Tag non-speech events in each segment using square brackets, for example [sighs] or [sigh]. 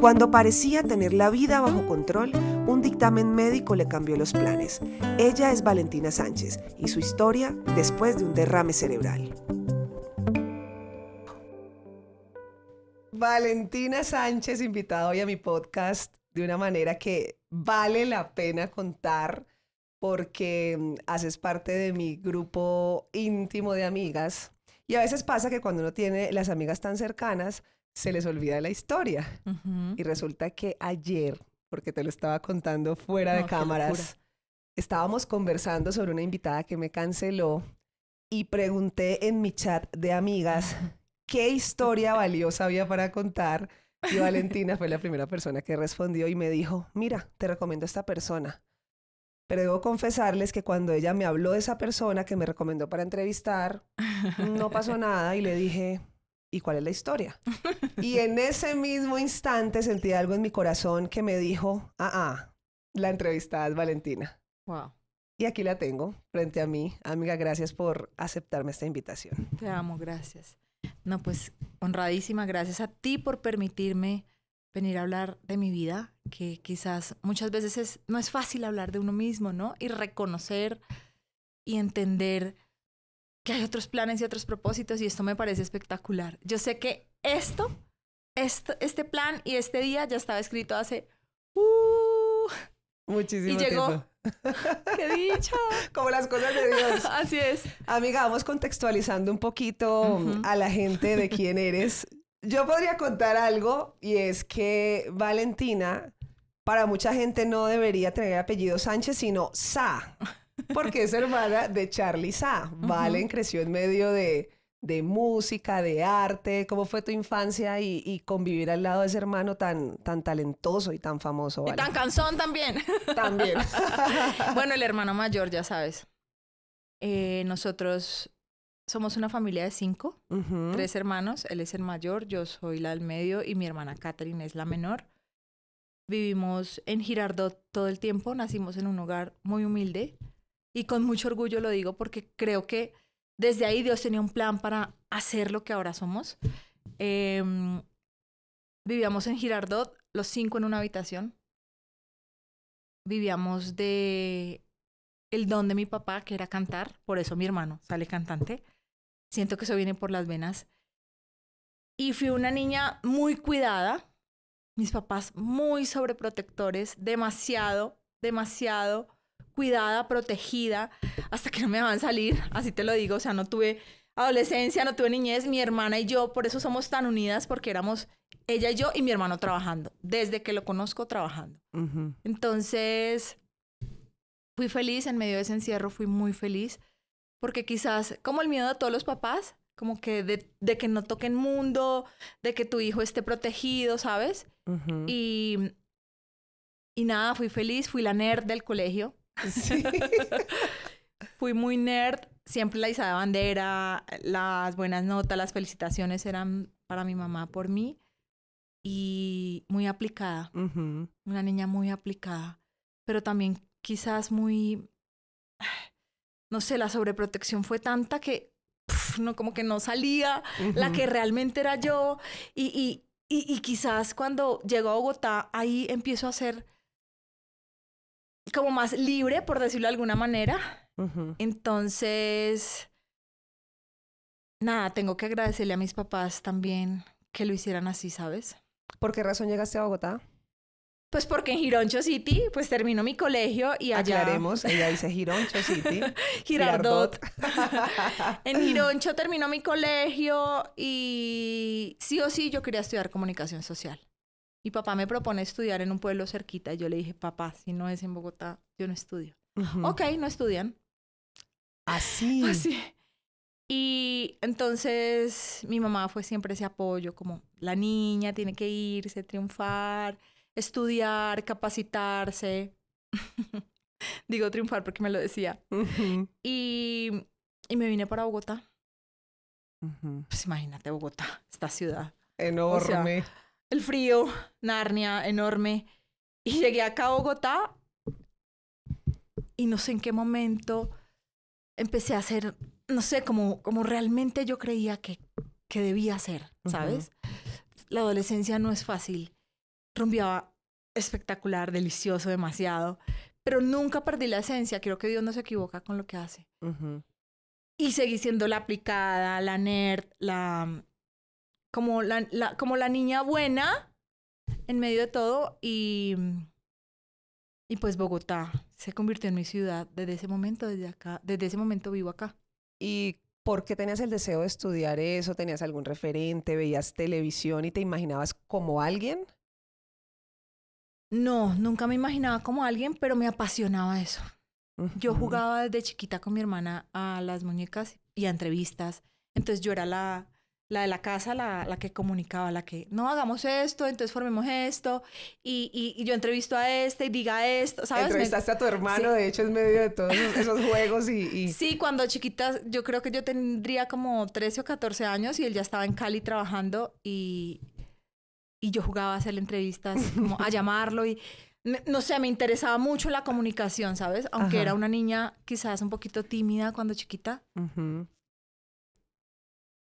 Cuando parecía tener la vida bajo control, un dictamen médico le cambió los planes. Ella es Valentina Sánchez y su historia después de un derrame cerebral. Valentina Sánchez, invitada hoy a mi podcast de una manera que vale la pena contar porque mm, haces parte de mi grupo íntimo de amigas. Y a veces pasa que cuando uno tiene las amigas tan cercanas, se les olvida la historia. Y resulta que ayer, porque te lo estaba contando fuera de cámaras, estábamos conversando sobre una invitada que me canceló y pregunté en mi chat de amigas qué historia valiosa había para contar. Y Valentina fue la primera persona que respondió y me dijo, mira, te recomiendo a esta persona. Pero debo confesarles que cuando ella me habló de esa persona que me recomendó para entrevistar, no pasó nada y le dije, ¿y cuál es la historia? [laughs] y en ese mismo instante sentí algo en mi corazón que me dijo, ah, ah, la entrevistada es Valentina. Wow. Y aquí la tengo frente a mí. Amiga, gracias por aceptarme esta invitación. Te amo, gracias. No, pues honradísima, gracias a ti por permitirme venir a hablar de mi vida, que quizás muchas veces no es fácil hablar de uno mismo, ¿no? Y reconocer y entender que hay otros planes y otros propósitos y esto me parece espectacular. Yo sé que esto, este plan y este día ya estaba escrito hace... Uh, Muchísimo y llegó, [laughs] ¡Qué dicho! [laughs] Como las cosas de Dios. [laughs] Así es. Amiga, vamos contextualizando un poquito a la gente de quién eres. Yo podría contar algo y es que Valentina, para mucha gente no debería tener apellido Sánchez, sino Sa porque es hermana de Charlie Sa. Valen creció en medio de, de, música, de arte. ¿Cómo fue tu infancia y, convivir al lado de ese hermano tan, tan talentoso y tan famoso? Y tan cansón también. También. [laughs] bueno, el hermano mayor, ya sabes. Eh, nosotros somos una familia de cinco, tres hermanos, él es el mayor, yo soy la del medio y mi hermana Catherine es la menor. Vivimos en Girardot todo el tiempo, nacimos en un hogar muy humilde, y con mucho orgullo lo digo porque creo que desde ahí Dios tenía un plan para hacer lo que ahora somos. Em, vivíamos en Girardot, los cinco en una habitación. Vivíamos de el don de mi papá, que era cantar, por eso mi hermano sale cantante. Siento que eso viene por las venas. Y fui una niña muy cuidada, mis papás muy sobreprotectores, demasiado, demasiado cuidada, protegida, hasta que no me van a salir, así te lo digo, o sea, no tuve adolescencia, no tuve niñez, mi hermana y yo, por eso somos tan unidas, porque éramos ella y yo y mi hermano trabajando, desde que lo conozco trabajando. Entonces, fui feliz, en medio de ese encierro fui muy feliz, porque quizás, como el miedo de todos los papás, como que de, de que no toquen mundo, de que tu hijo esté protegido, ¿sabes? Y... Y nada, fui feliz, fui la nerd del colegio, [laughs] Fui muy nerd, siempre la izada bandera, las buenas notas, las felicitaciones eran para mi mamá por mí y muy aplicada, una niña muy aplicada, pero también quizás muy, no sé, la sobreprotección fue tanta que no como que no salía la que realmente era yo y, y, y, quizás cuando llegó a Bogotá ahí empiezo a hacer como más libre, por decirlo de alguna manera. Entonces, nada, tengo que agradecerle a mis papás también que lo hicieran así, ¿sabes? ¿Por qué razón llegaste a Bogotá? Pues porque en Gironcho City, pues terminó mi colegio y allá... Aclaremos, [laughs] ella dice Gironcho City. [laughs] Girardot. [laughs] en Gironcho terminó mi colegio y sí o sí yo quería estudiar comunicación social. Mi papá me propone estudiar en un pueblo cerquita. Y yo le dije, papá, si no es en Bogotá, yo no estudio. Ok, no estudian. Así. [laughs] Así. Y entonces mi mamá fue siempre ese apoyo, como la niña tiene que irse, triunfar, estudiar, capacitarse. [laughs] Digo triunfar porque me lo decía. y, y, me vine para Bogotá. Pues imagínate Bogotá, esta ciudad. Enorme el frío, Narnia, enorme. Y llegué acá a Bogotá y no sé en qué momento empecé a hacer, no sé, como, como realmente yo creía que, que debía hacer, ¿sabes? La adolescencia no es fácil. Rumbiaba espectacular, delicioso, demasiado, pero nunca perdí la esencia. Creo que Dios no se equivoca con lo que hace. Y seguí siendo la aplicada, la nerd, la, como la, como la niña buena en medio de todo y, y pues Bogotá se convirtió en mi ciudad desde ese momento, desde acá, desde ese momento vivo acá. ¿Y por qué tenías el deseo de estudiar eso? ¿Tenías algún referente? ¿Veías televisión y te imaginabas como alguien? No, nunca me imaginaba como alguien, pero me apasionaba eso. Yo jugaba desde chiquita con mi hermana a las muñecas y a entrevistas. Entonces yo era la, la de la casa, la, que comunicaba, la que no hagamos esto, entonces formemos esto, y, y, yo entrevisto a este y diga esto, ¿sabes? Entrevistaste a tu hermano, de hecho, en medio de todos esos, juegos y, Sí, cuando chiquita, yo creo que yo tendría como 13 o 14 años y él ya estaba en Cali trabajando y, y yo jugaba a hacerle entrevistas, a [laughs] llamarlo y no sé, me interesaba mucho la comunicación, ¿sabes? Aunque era una niña quizás un poquito tímida cuando chiquita,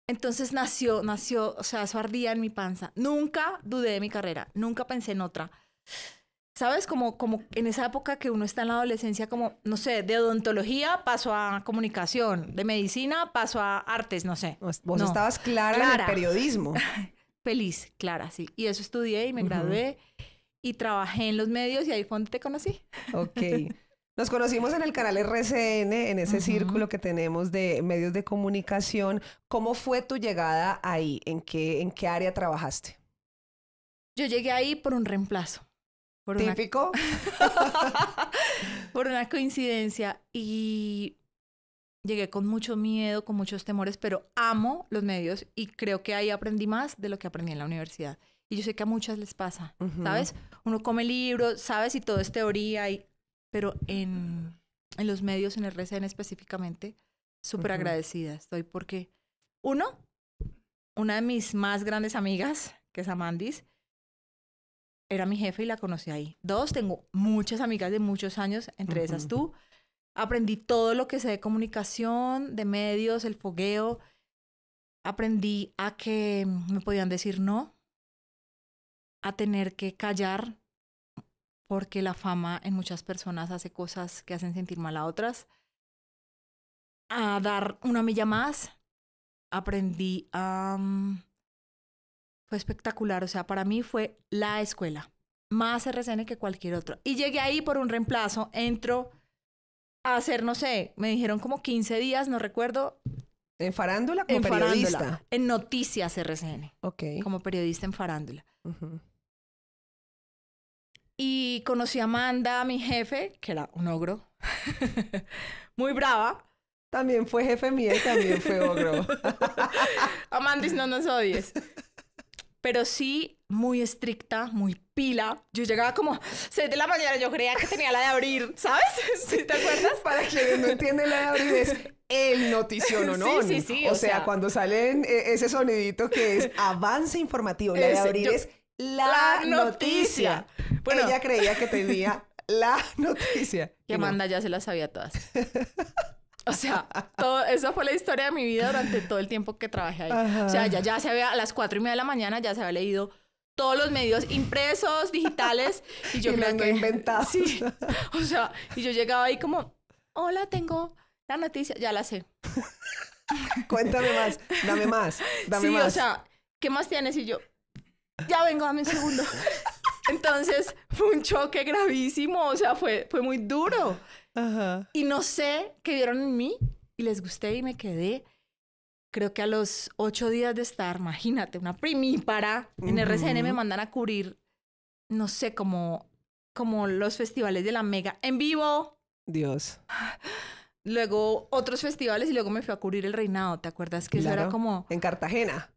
entonces nació, nació, o sea, eso ardía en mi panza. Nunca dudé de mi carrera, nunca pensé en otra. ¿Sabes? Como, como en esa época que uno está en la adolescencia, como, no sé, de odontología paso a comunicación, de medicina paso a artes, no sé. Pues, vos estabas clara, en el periodismo. [laughs] Feliz, clara, sí. Y eso estudié y me gradué y trabajé en los medios y ahí fue donde te conocí. Ok. [laughs] Nos conocimos en el canal RCN, en ese círculo que tenemos de medios de comunicación. ¿Cómo fue tu llegada ahí? ¿En qué, en qué área trabajaste? Yo llegué ahí por un reemplazo. ¿Típico? [laughs] por una coincidencia. Y llegué con mucho miedo, con muchos temores, pero amo los medios y creo que ahí aprendí más de lo que aprendí en la universidad. Y yo sé que a muchas les pasa, ¿sabes? Uno come libros, sabes, y todo es teoría y pero en, los medios, en el RCN específicamente, súper agradecida estoy porque, uno, una de mis más grandes amigas, que es Amandis, era mi jefe y la conocí ahí. Dos, tengo muchas amigas de muchos años, entre esas tú. Aprendí todo lo que sé de comunicación, de medios, el fogueo. Aprendí a que me podían decir no, a tener que callar porque la fama en muchas personas hace cosas que hacen sentir mal a otras. A dar una milla más, aprendí a... Mm, fue espectacular, o sea, para mí fue la escuela, más RCN que cualquier otro. Y llegué ahí por un reemplazo, entro a hacer, no sé, me dijeron como 15 días, no recuerdo. ¿En farándula como en periodista? en noticias RCN. Ok. Como periodista en farándula. Y conocí a Amanda, mi jefe, que era un ogro, [laughs] muy brava. También fue jefe mía y también fue ogro. [laughs] Amandis, no nos odies. Pero sí, muy estricta, muy pila. Yo llegaba como 6 de la mañana, yo creía que tenía la de abrir, ¿sabes? [laughs] ¿Sí te acuerdas? Para quienes no entienden la de abrir es el notición no. Sí, sí, sí. O, sea, cuando salen eh, ese sonidito que es avance informativo, la de abrir es la, noticia. Bueno, ella creía que tenía la [laughs] noticia. Que manda ya se las sabía todas. O sea, todo, esa fue la historia de mi vida durante todo el tiempo que trabajé ahí. O sea, ya, ya se había, a las cuatro y media de la mañana ya se había leído todos los medios impresos, digitales. Y yo me [laughs] creo que... [laughs] Sí. O sea, y yo llegaba ahí como, hola, tengo la noticia, ya la sé. Cuéntame más, dame más, dame sí, más. o sea, ¿qué más tienes? Y yo, ya vengo, dame un segundo. [laughs] Entonces fue un choque gravísimo, o sea, fue, fue muy duro. Ajá. Y no sé qué vieron en mí y les gusté y me quedé. Creo que a los ocho días de estar, imagínate, una primípara en RCN me mandan a cubrir, no sé, como, como los festivales de la Mega en vivo. Dios. Luego otros festivales y luego me fui a cubrir el reinado, ¿te acuerdas? Que eso era como... En Cartagena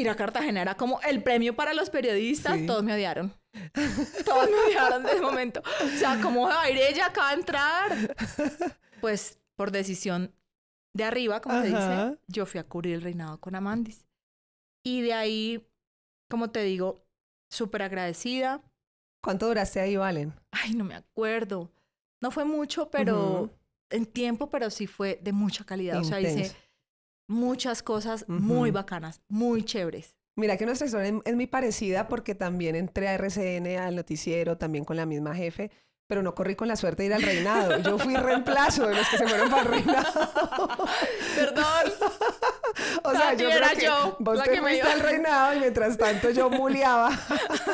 ir a Cartagena era como el premio para los periodistas, todos me odiaron. todos me odiaron de momento. O sea, ¿cómo va a ir ella acá a entrar? Pues por decisión de arriba, como se dice, yo fui a cubrir el reinado con Amandis. Y de ahí, como te digo, súper agradecida. ¿Cuánto duraste ahí, Valen? Ay, no me acuerdo. No fue mucho, pero en tiempo, pero sí fue de mucha calidad. O sea, muchas cosas muy bacanas, muy chéveres. Mira que nuestra historia es muy parecida porque también entré a RCN, al noticiero, también con la misma jefe, pero no corrí con la suerte de ir al reinado. Yo fui reemplazo de los que se fueron para el reinado. [laughs] Perdón. o sea, yo creo yo, vos la fuiste al reinado y mientras tanto yo muleaba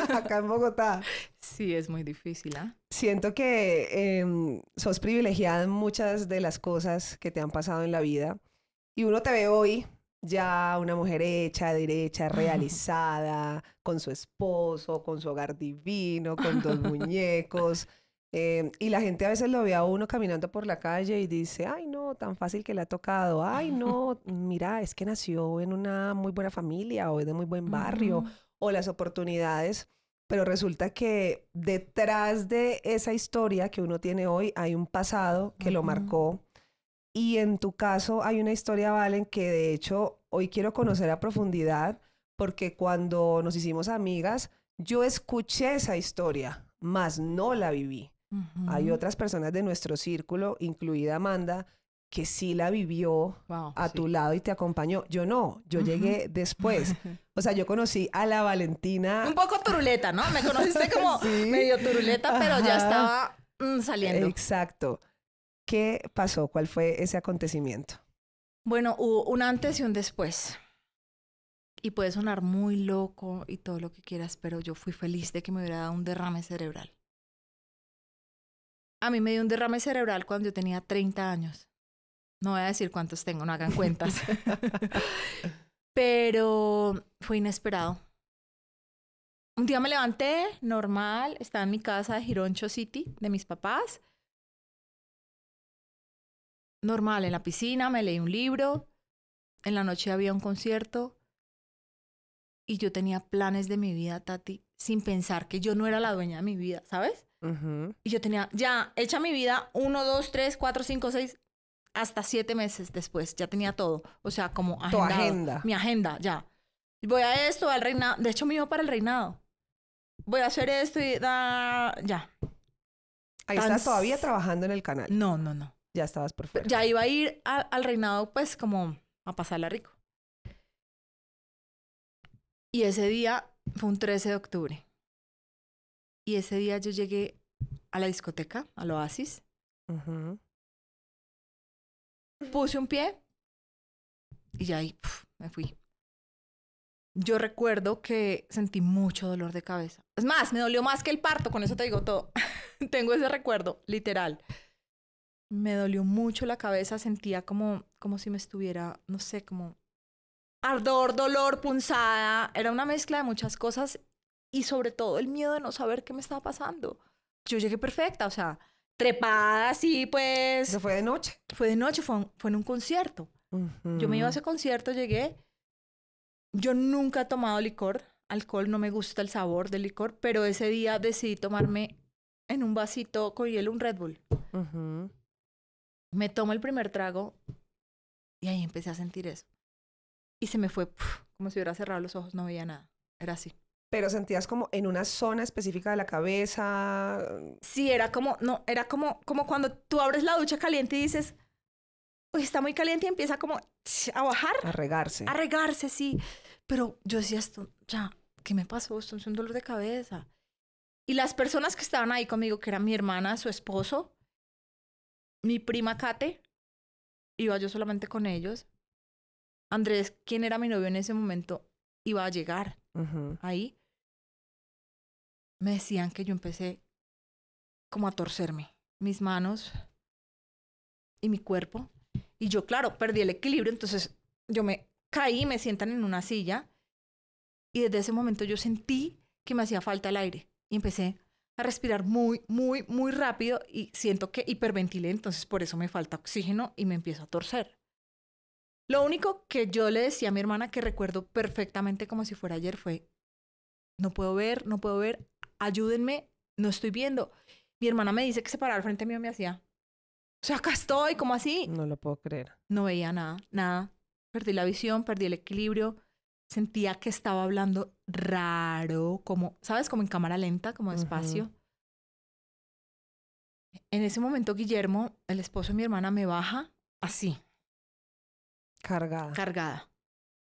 [laughs] acá en Bogotá. Sí, es muy difícil, ¿ah? Siento que em, sos privilegiada en muchas de las cosas que te han pasado en la vida y uno te ve hoy ya una mujer hecha, derecha, realizada, con su esposo, con su hogar divino, con dos [laughs] muñecos. Eh, y la gente a veces lo ve a uno caminando por la calle y dice, ay no, tan fácil que le ha tocado, ay no, [laughs] mira, es que nació en una muy buena familia o es de muy buen barrio o las oportunidades. Pero resulta que detrás de esa historia que uno tiene hoy hay un pasado que lo marcó y en tu caso hay una historia, Valen, que de hecho hoy quiero conocer a profundidad, porque cuando nos hicimos amigas, yo escuché esa historia, mas no la viví. Hay otras personas de nuestro círculo, incluida Amanda, que sí la vivió a tu lado y te acompañó. Yo no, yo llegué después. [laughs] O sea, yo conocí a la Valentina. Un poco turuleta, ¿no? Me conociste [laughs] como medio turuleta, pero ya estaba mm, saliendo. Exacto. ¿Qué pasó? ¿Cuál fue ese acontecimiento? Bueno, hubo un antes y un después. Y puede sonar muy loco y todo lo que quieras, pero yo fui feliz de que me hubiera dado un derrame cerebral. A mí me dio un derrame cerebral cuando yo tenía 30 años. No voy a decir cuántos tengo, no hagan cuentas. [laughs] pero fue inesperado. Un día me levanté, normal, estaba en mi casa de Gironcho City, de mis papás normal, en la piscina, me leí un libro, en la noche había un concierto y yo tenía planes de mi vida, Tati, sin pensar que yo no era la dueña de mi vida, ¿sabes? Y yo tenía, ya, hecha mi vida, uno, dos, tres, cuatro, cinco, seis, hasta siete meses después, ya tenía todo. O sea, como agendado, tu agenda. Mi agenda, ya. Voy a esto, al reinado. De hecho, me iba para el reinado. Voy a hacer esto y da, ya. Ahí estás todavía trabajando en el canal. No, no, no. Ya estabas por Ya iba a ir al reinado, pues, como a pasarla rico. Y ese día fue un 13 de octubre. Y ese día yo llegué a la discoteca, al Oasis. Puse un pie y ya ahí me fui. Yo recuerdo que sentí mucho dolor de cabeza. Es más, me dolió más que el parto, con eso te digo todo. [laughs] Tengo ese recuerdo, literal me dolió mucho la cabeza, sentía como, como si me estuviera, no sé, como ardor, dolor, punzada, era una mezcla de muchas cosas y sobre todo el miedo de no saber qué me estaba pasando. Yo llegué perfecta, o sea, trepada así, pues... se fue de noche? Fue de noche, fue, en un concierto. Yo me iba a ese concierto, llegué, yo nunca he tomado licor, alcohol, no me gusta el sabor del licor, pero ese día decidí tomarme en un vasito con hielo un Red Bull. Me tomo el primer trago y ahí empecé a sentir eso. Y se me fue como si hubiera cerrado los ojos, no veía nada. Era así. Pero sentías como en una zona específica de la cabeza. Mm. Sí, era como, no, era como, como cuando tú abres la ducha caliente y dices, uy, está muy caliente y empieza como a bajar. A regarse. A regarse, sí. Pero yo decía esto, ya, ¿qué me pasó? Esto es un dolor de cabeza. Y las personas que estaban ahí conmigo, que era mi hermana, su esposo, mi prima Kate, iba yo solamente con ellos. Andrés, quien era mi novio en ese momento, iba a llegar ahí. Me decían que yo empecé como a torcerme mis manos y mi cuerpo. Y yo, claro, perdí el equilibrio, entonces yo me caí, me sientan en una silla. Y desde ese momento yo sentí que me hacía falta el aire. Y empecé a respirar muy, muy, muy rápido y siento que hiperventilé, entonces por eso me falta oxígeno y me empiezo a torcer. Lo único que yo le decía a mi hermana que recuerdo perfectamente como si fuera ayer fue, no puedo ver, no puedo ver, ayúdenme, no estoy viendo. Mi hermana me dice que se paraba al frente mío me hacía, o sea, acá estoy, ¿cómo así? No lo puedo creer. No veía nada, nada. Perdí la visión, perdí el equilibrio, sentía que estaba hablando raro, como, ¿sabes? Como en cámara lenta, como despacio. En ese momento, Guillermo, el esposo de mi hermana, me baja así. Cargada. Cargada.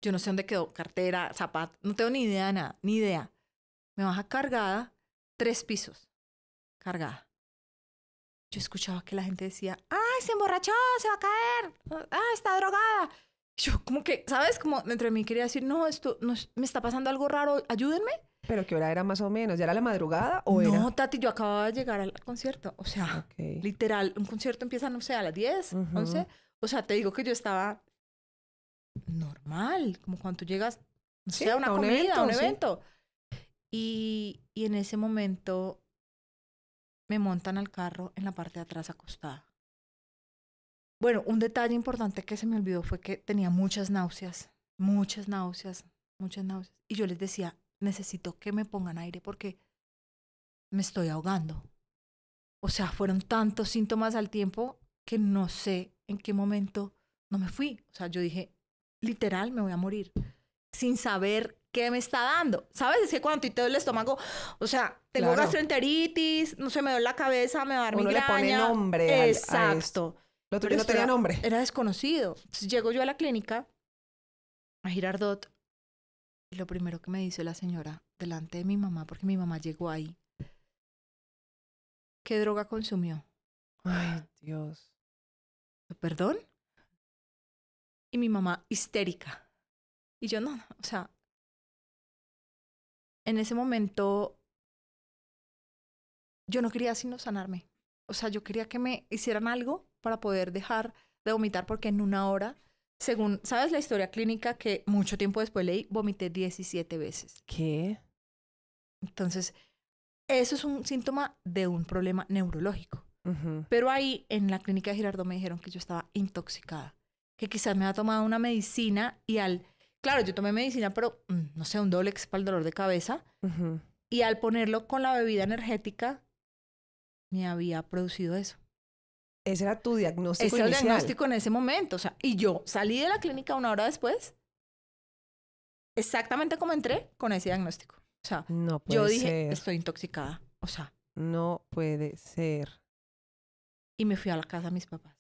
Yo no sé dónde quedó cartera, zapato, no tengo ni idea nada, ni idea. Me baja cargada, tres pisos, cargada. Yo escuchaba que la gente decía, ¡ay, se emborrachó, se va a caer! ah está drogada! Yo como que, ¿sabes? Como dentro de mí quería decir, no, esto no, me está pasando algo raro, ayúdenme. ¿Pero qué hora era más o menos? ¿Ya era la madrugada o era...? No, Tati, yo acababa de llegar al concierto. O sea, literal, un concierto empieza, no sé, a las 10, 11. O sea, te digo que yo estaba normal, como cuando llegas, no sé, a una comida, a un evento. y en ese momento me montan al carro en la parte de atrás acostada. Bueno, un detalle importante que se me olvidó fue que tenía muchas náuseas, muchas náuseas, muchas náuseas. Y yo les decía, necesito que me pongan aire porque me estoy ahogando. O sea, fueron tantos síntomas al tiempo que no sé en qué momento no me fui. O sea, yo dije, literal, me voy a morir sin saber qué me está dando. ¿Sabes? Es que cuando te duele el estómago, o sea, tengo gastroenteritis, no sé, me duele la cabeza, me va a dar Le pone nombre Exacto no tenía nombre. Era desconocido. llego yo a la clínica, a Girardot, y lo primero que me dice la señora, delante de mi mamá, porque mi mamá llegó ahí, ¿qué droga consumió? Ay, Dios. ¿Perdón? Y mi mamá histérica. Y yo no o sea, en ese momento yo no quería sino sanarme. O sea, yo quería que me hicieran algo para poder dejar de vomitar porque en una hora, según, ¿sabes la historia clínica que mucho tiempo después leí? Vomité 17 veces. ¿Qué? Entonces, eso es un síntoma de un problema neurológico. Pero ahí en la clínica de Girardo me dijeron que yo estaba intoxicada, que quizás me había tomado una medicina y al... Claro, yo tomé medicina, pero mm, no sé, un doblex para el dolor de cabeza. Y al ponerlo con la bebida energética, me había producido eso. Ese era tu diagnóstico. Ese era el diagnóstico en ese momento. O sea, y yo salí de la clínica una hora después, exactamente como entré, con ese diagnóstico. O sea, yo dije, estoy intoxicada. O sea. No puede ser. Y me fui a la casa de mis papás.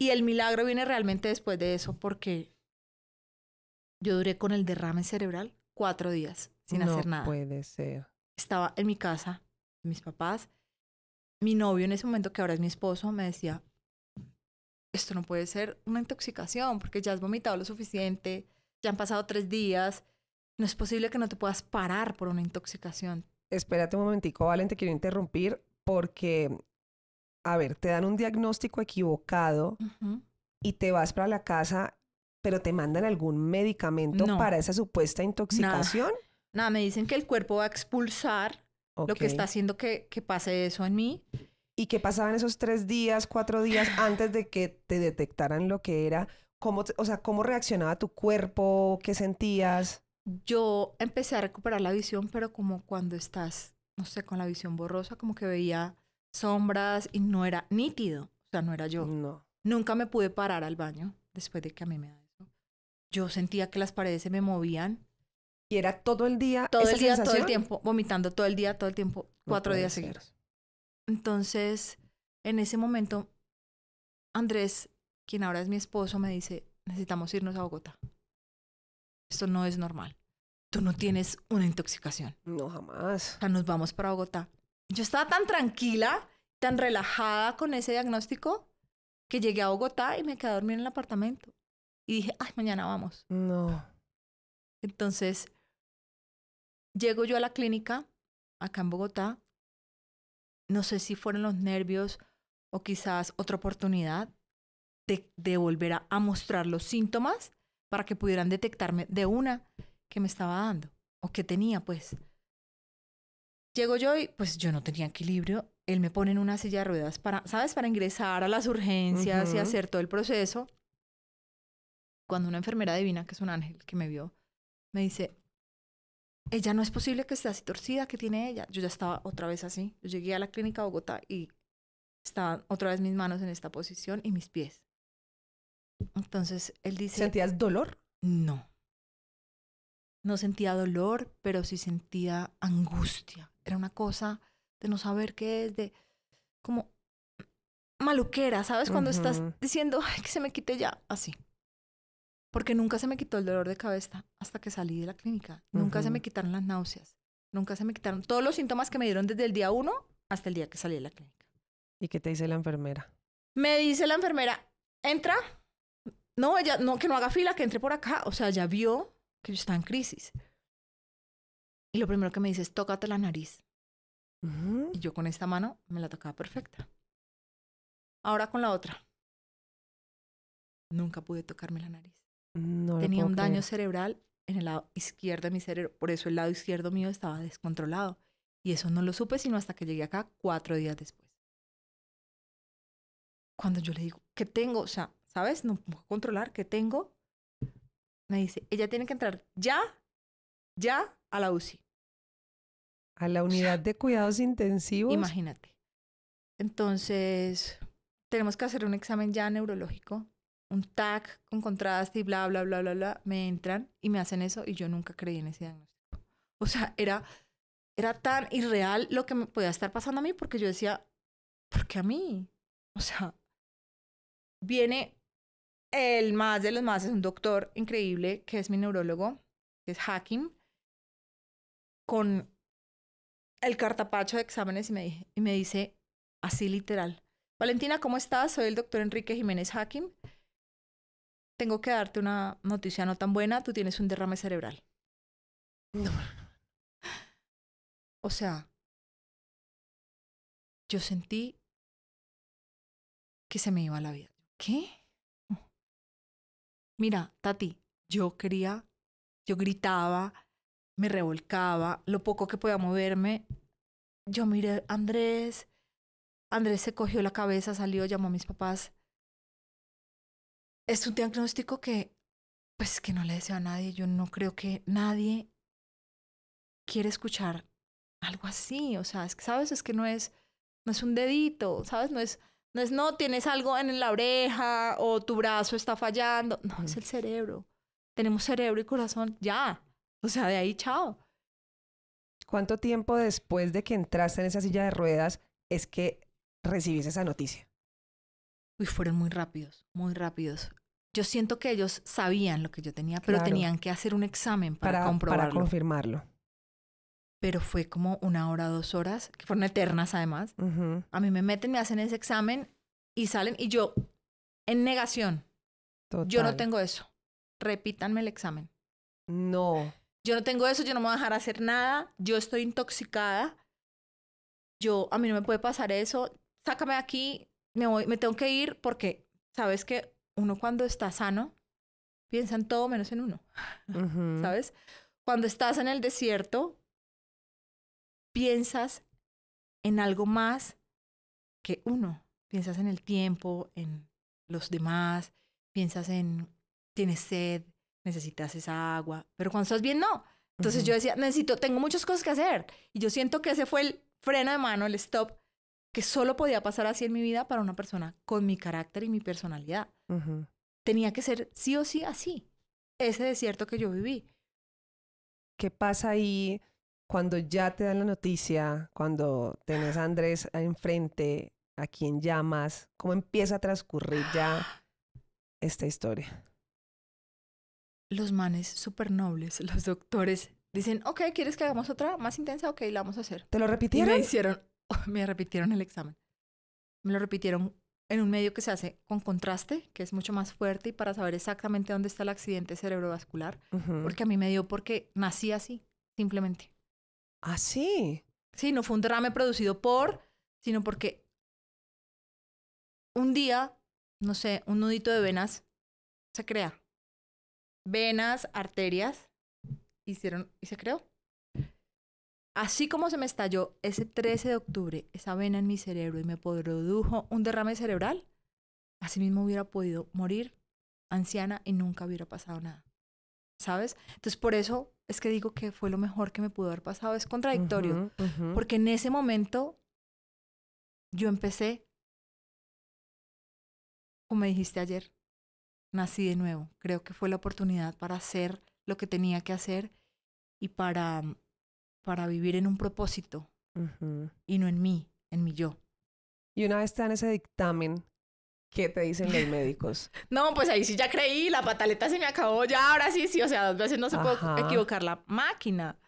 Y el milagro viene realmente después de eso, porque yo duré con el derrame cerebral cuatro días sin hacer nada. No puede ser. Estaba en mi casa, mis papás, mi novio en ese momento, que ahora es mi esposo, me decía, esto no puede ser una intoxicación porque ya has vomitado lo suficiente, ya han pasado tres días, no es posible que no te puedas parar por una intoxicación. Espérate un momentico, Valen, te quiero interrumpir porque, a ver, te dan un diagnóstico equivocado y te vas para la casa, pero te mandan algún medicamento para esa supuesta intoxicación. Nada. Nada, me dicen que el cuerpo va a expulsar lo que está haciendo que, pase eso en mí. ¿Y qué pasaban esos tres días, cuatro días antes de que te detectaran lo que era? ¿Cómo, o sea, ¿cómo reaccionaba tu cuerpo? ¿Qué sentías? Yo empecé a recuperar la visión, pero como cuando estás, no sé, con la visión borrosa, como que veía sombras y no era nítido. O sea, no era yo. No. Nunca me pude parar al baño después de que a mí me da eso. Yo sentía que las paredes se me movían y era todo el día. Todo el día, todo el tiempo, vomitando todo el día, todo el tiempo, cuatro días seguidos. Entonces, en ese momento, Andrés, quien ahora es mi esposo, me dice, necesitamos irnos a Bogotá. Esto no es normal. Tú no tienes una intoxicación. No, jamás. O sea, nos vamos para Bogotá. Yo estaba tan tranquila, tan relajada con ese diagnóstico, que llegué a Bogotá y me quedé a dormir en el apartamento. Y dije, ay, mañana vamos. No. Entonces, llego yo a la clínica, acá en Bogotá, no sé si fueron los nervios o quizás otra oportunidad de, volver a, mostrar los síntomas para que pudieran detectarme de una que me estaba dando o que tenía, pues. Llego yo y pues yo no tenía equilibrio. Él me pone en una silla de ruedas para, ¿sabes? Para ingresar a las urgencias y hacer todo el proceso. Cuando una enfermera divina, que es un ángel que me vio, me dice, ella no es posible que esté así torcida que tiene ella. Yo ya estaba otra vez así. llegué a la clínica Bogotá y estaban otra vez mis manos en esta posición y mis pies. Entonces él dice... ¿Sentías dolor? No. No sentía dolor, pero sí sentía angustia. Era una cosa de no saber qué es, de como maluquera, ¿sabes? Cuando estás diciendo que se me quite ya, así porque nunca se me quitó el dolor de cabeza hasta que salí de la clínica. Nunca se me quitaron las náuseas. Nunca se me quitaron todos los síntomas que me dieron desde el día uno hasta el día que salí de la clínica. ¿Y qué te dice la enfermera? Me dice la enfermera, entra. No, ella, no, que no haga fila, que entre por acá. O sea, ya vio que yo estaba en crisis. Y lo primero que me dice es, tócate la nariz. Y yo con esta mano me la tocaba perfecta. Ahora con la otra. Nunca pude tocarme la nariz. Tenía un daño cerebral en el lado izquierdo de mi cerebro. Por eso el lado izquierdo mío estaba descontrolado. Y eso no lo supe sino hasta que llegué acá cuatro días después. Cuando yo le digo, ¿qué tengo? O sea, ¿sabes? No puedo controlar, ¿qué tengo? Me dice, ella tiene que entrar ya, ya a la UCI. A la unidad de cuidados intensivos. Imagínate. Entonces, tenemos que hacer un examen ya neurológico un tag con contraste y bla, bla, bla, bla, bla, me entran y me hacen eso y yo nunca creí en ese diagnóstico. O sea, era, era tan irreal lo que me podía estar pasando a mí porque yo decía, ¿por qué a mí? O sea, viene el más de los más, es un doctor increíble que es mi neurólogo, que es Hakim, con el cartapacho de exámenes y me, y me dice así literal, Valentina, ¿cómo estás? Soy el doctor Enrique Jiménez Hakim tengo que darte una noticia no tan buena, tú tienes un derrame cerebral. No. O sea, yo sentí que se me iba la vida. ¿Qué? Mira, Tati, yo quería, yo gritaba, me revolcaba, lo poco que podía moverme. Yo miré a Andrés, Andrés se cogió la cabeza, salió, llamó a mis papás es un diagnóstico que, pues, que no le deseo a nadie. Yo no creo que nadie quiere escuchar algo así. O sea, es que, ¿sabes? Es que no es, no es un dedito, ¿sabes? No es, no es, no, tienes algo en la oreja o tu brazo está fallando. No, es el cerebro. Tenemos cerebro y corazón, ya. O sea, de ahí, chao. ¿Cuánto tiempo después de que entraste en esa silla de ruedas es que recibiste esa noticia? Uy, fueron muy rápidos, muy rápidos. Yo siento que ellos sabían lo que yo tenía, pero tenían que hacer un examen para, comprobarlo. Para confirmarlo. Pero fue como una hora, dos horas, que fueron eternas además. A mí me meten, me hacen ese examen y salen y yo, en negación. Yo no tengo eso. Repítanme el examen. No. Yo no tengo eso, yo no me voy a dejar hacer nada, yo estoy intoxicada. Yo, a mí no me puede pasar eso, sácame de aquí, me, tengo que ir porque, ¿sabes que Uno cuando está sano piensa en todo menos en uno, [laughs] ¿sabes? Cuando estás en el desierto, piensas en algo más que uno. Piensas en el tiempo, en los demás, piensas en, tienes sed, necesitas esa agua, pero cuando estás bien, no. Entonces yo decía, necesito, tengo muchas cosas que hacer. Y yo siento que ese fue el freno de mano, el stop, que solo podía pasar así en mi vida para una persona con mi carácter y mi personalidad. Tenía que ser sí o sí así. Ese desierto que yo viví. ¿Qué pasa ahí cuando ya te dan la noticia, cuando tenés a Andrés enfrente, a quien llamas? ¿Cómo empieza a transcurrir ya [gasps] esta historia? Los manes super nobles, los doctores, dicen, ok, ¿quieres que hagamos otra más intensa? Ok, la vamos a hacer. ¿Te lo repitieron? Y me hicieron [laughs] me repitieron el examen. Me lo repitieron en un medio que se hace con contraste, que es mucho más fuerte y para saber exactamente dónde está el accidente cerebrovascular, porque a mí me dio porque nací así, simplemente. ¿Ah, sí? Sí, no fue un derrame producido por, sino porque un día, no sé, un nudito de venas se crea. Venas, arterias, hicieron y se creó. Así como se me estalló ese 13 de octubre esa vena en mi cerebro y me produjo un derrame cerebral, así mismo hubiera podido morir anciana y nunca hubiera pasado nada. ¿Sabes? Entonces por eso es que digo que fue lo mejor que me pudo haber pasado. Es contradictorio, porque en ese momento yo empecé, como me dijiste ayer, nací de nuevo. Creo que fue la oportunidad para hacer lo que tenía que hacer y para para vivir en un propósito y no en mí, en mi yo. Y una vez te dan ese dictamen, ¿qué te dicen los médicos? [laughs] no, pues ahí sí ya creí, la pataleta se me acabó, ya ahora sí, sí, o sea, dos veces no se puede equivocar la máquina.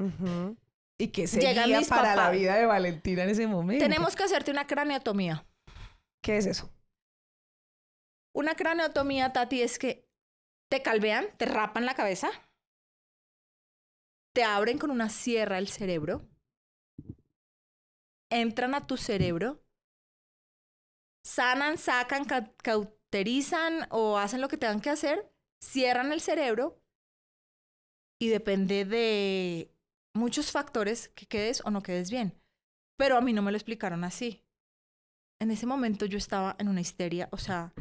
¿Y que sería para la vida de Valentina en ese momento? Tenemos que hacerte una craneotomía. ¿Qué es eso? Una craneotomía, Tati, es que te calvean, te rapan la cabeza, te abren con una sierra el cerebro, entran a tu cerebro, sanan, sacan, cauterizan o hacen lo que tengan que hacer, cierran el cerebro y depende de muchos factores que quedes o no quedes bien. Pero a mí no me lo explicaron así. En ese momento yo estaba en una histeria, o sea,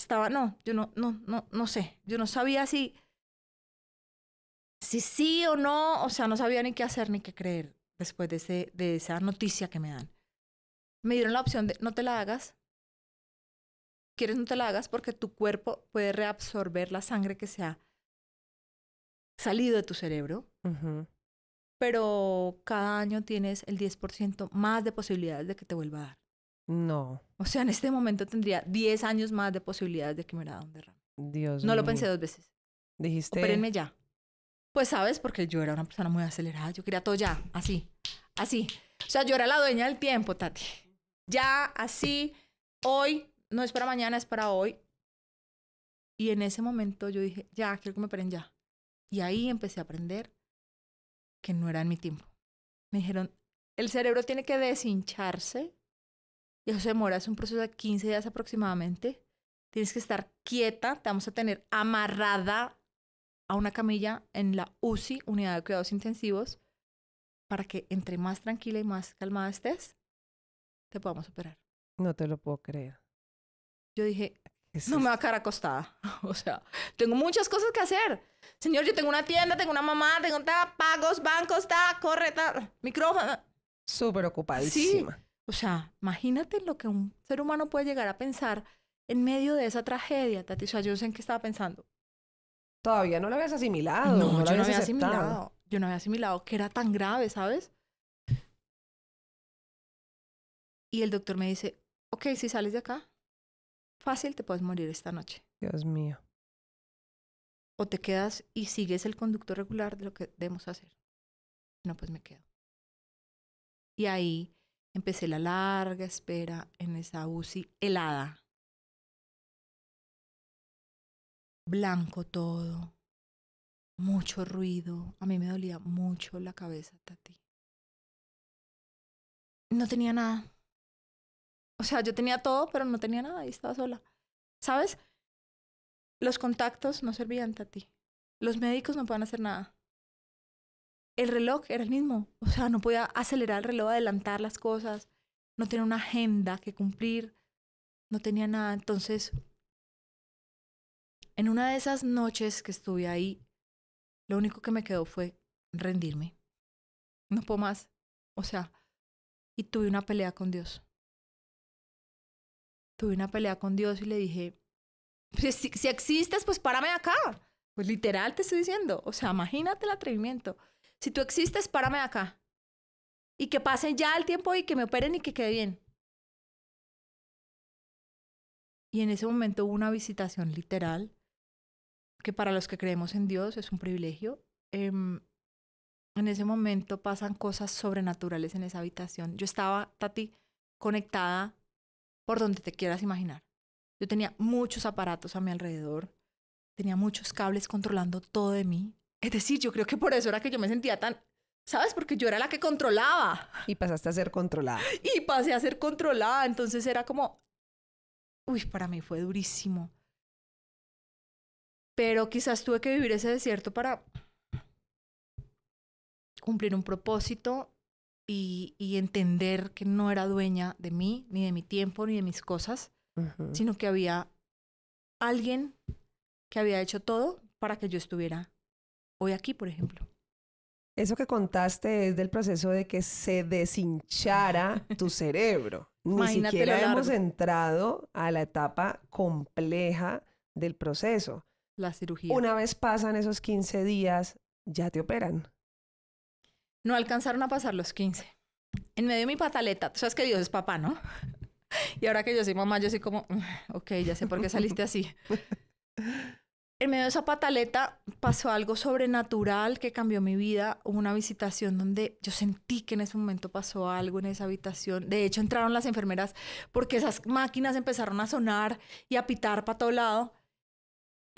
estaba, no, yo no, no, no sé, yo no sabía si si sí o no, o sea, no sabía ni qué hacer ni qué creer después de, esa noticia que me dan. Me dieron la opción de no te la hagas. Quieres no te la hagas porque tu cuerpo puede reabsorber la sangre que se ha salido de tu cerebro. Pero cada año tienes el 10% más de posibilidades de que te vuelva a dar. No. O sea, en este momento tendría 10 años más de posibilidades de que me la da un derrame. Dios No lo pensé dos veces. Dijiste. Espérenme ya. Pues sabes, porque yo era una persona muy acelerada, yo quería todo ya, así, así. O sea, yo era la dueña del tiempo, Tati. Ya, así, hoy, no es para mañana, es para hoy. Y en ese momento yo dije, ya, quiero que me paren ya. Y ahí empecé a aprender que no era en mi tiempo. Me dijeron, el cerebro tiene que deshincharse y eso se demora, es un proceso de 15 días aproximadamente. Tienes que estar quieta, te vamos a tener amarrada a una camilla en la UCI, unidad de cuidados intensivos, para que entre más tranquila y más calmada estés, te podamos operar. No te lo puedo creer. Yo dije, no me va a quedar acostada. [laughs] o sea, tengo muchas cosas que hacer. Señor, yo tengo una tienda, tengo una mamá, tengo pagos, bancos, ta, corre, ta, Súper ocupadísima. O sea, imagínate lo que un ser humano puede llegar a pensar en medio de esa tragedia, Tati. O sea, yo sé en qué estaba pensando. Todavía no lo habías asimilado. No, lo yo no había asimilado. Yo no había asimilado que era tan grave, ¿sabes? Y el doctor me dice, ok, si sales de acá, fácil te puedes morir esta noche. Dios mío. O te quedas y sigues el conducto regular de lo que debemos hacer. No, pues me quedo. Y ahí empecé la larga espera en esa UCI helada. blanco todo, mucho ruido. A mí me dolía mucho la cabeza, Tati. No tenía nada. O sea, yo tenía todo, pero no tenía nada y estaba sola. ¿Sabes? Los contactos no servían, Tati. Los médicos no podían hacer nada. El reloj era el mismo. O sea, no podía acelerar el reloj, adelantar las cosas. No tenía una agenda que cumplir. No tenía nada. Entonces, en una de esas noches que estuve ahí, lo único que me quedó fue rendirme. No puedo más. O sea, y tuve una pelea con Dios. Tuve una pelea con Dios y le dije, pues si, existes, pues párame acá. Pues literal te estoy diciendo. O sea, imagínate el atrevimiento. Si tú existes, párame acá. Y que pasen ya el tiempo y que me operen y que quede bien. Y en ese momento hubo una visitación literal que para los que creemos en Dios es un privilegio. Em, en ese momento pasan cosas sobrenaturales en esa habitación. Yo estaba, Tati, conectada por donde te quieras imaginar. Yo tenía muchos aparatos a mi alrededor, tenía muchos cables controlando todo de mí. Es decir, yo creo que por eso era que yo me sentía tan ¿Sabes? Porque yo era la que controlaba. Y pasaste a ser controlada. Y pasé a ser controlada. Entonces era como, uy, para mí fue durísimo pero quizás tuve que vivir ese desierto para cumplir un propósito y, entender que no era dueña de mí, ni de mi tiempo, ni de mis cosas, sino que había alguien que había hecho todo para que yo estuviera hoy aquí, por ejemplo. Eso que contaste es del proceso de que se deshinchara tu [laughs] cerebro. Ni siquiera hemos entrado a la etapa compleja del proceso la cirugía. Una vez pasan esos 15 días, ya te operan. No alcanzaron a pasar los 15. En medio de mi pataleta, tú sabes que Dios es papá, ¿no? [laughs] Y ahora que yo soy mamá, yo soy como, mm, ok, ya sé por qué saliste así. [laughs] en medio de esa pataleta pasó algo sobrenatural que cambió mi vida. Hubo una visitación donde yo sentí que en ese momento pasó algo en esa habitación. De hecho, entraron las enfermeras porque esas máquinas empezaron a sonar y a pitar para todo lado.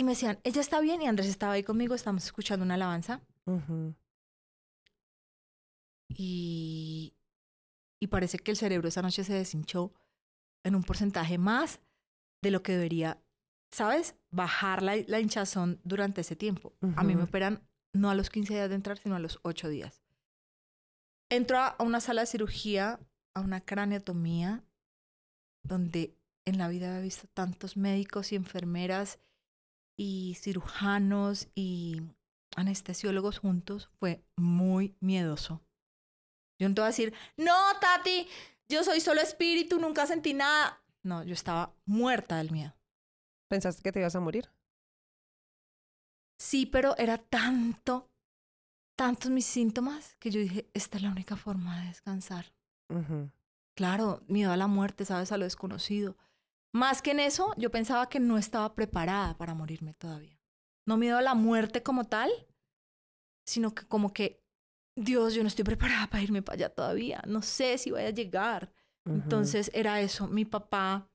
Y me decían, ella está bien y Andrés estaba ahí conmigo, estamos escuchando una alabanza. y, y parece que el cerebro esa noche se deshinchó en un porcentaje más de lo que debería, ¿sabes? Bajar la, hinchazón durante ese tiempo. A mí me operan no a los 15 días de entrar, sino a los 8 días. Entro a una sala de cirugía, a una craneotomía, donde en la vida había visto tantos médicos y enfermeras y cirujanos y anestesiólogos juntos fue muy miedoso. Yo no a decir, no, Tati, yo soy solo espíritu, nunca sentí nada. No, yo estaba muerta del miedo. ¿Pensaste que te ibas a morir? Sí, pero era tanto, tantos mis síntomas que yo dije, esta es la única forma de descansar. Claro, miedo a la muerte, sabes, a lo desconocido. Más que en eso, yo pensaba que no estaba preparada para morirme todavía. No miedo a la muerte como tal, sino que como que, Dios, yo no estoy preparada para irme para allá todavía. No sé si voy a llegar. Entonces era eso. Mi papá